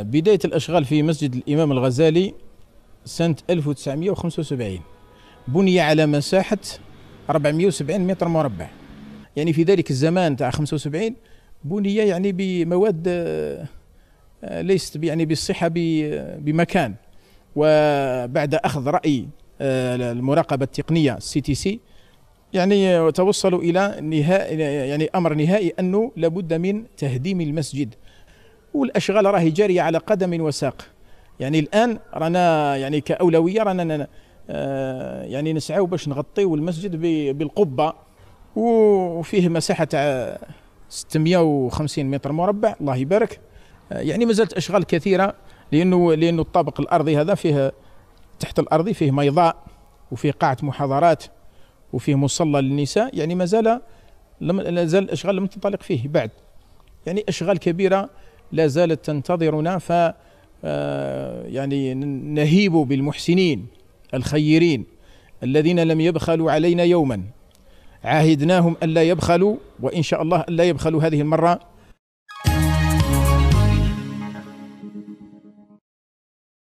بداية الأشغال في مسجد الإمام الغزالي سنة 1975 بني على مساحة 470 متر مربع يعني في ذلك الزمان تاع 75 بني يعني بمواد آه، آه، ليست يعني بالصحة بمكان وبعد أخذ رأي آه، المراقبة التقنية سي تي سي يعني توصلوا إلى نهاية يعني أمر نهائي أنه لابد من تهديم المسجد والاشغال راهي جاريه على قدم وساق يعني الان رانا يعني كاولويه رانا آه، يعني نسعاو باش نغطيو المسجد بالقبه وفيه مساحه تاع 650 متر مربع الله يبارك آه، يعني ما زالت اشغال كثيره لانه لانه الطابق الارضي هذا فيه تحت الارضي فيه ميضاء وفيه قاعه محاضرات وفيه مصلى للنساء يعني ما زال لم زال الاشغال لم تنطلق فيه بعد يعني اشغال كبيره لا زالت تنتظرنا ف آه، يعني نهيب بالمحسنين الخيرين الذين لم يبخلوا علينا يوما عاهدناهم ألا يبخلوا وإن شاء الله ألا يبخلوا هذه المرة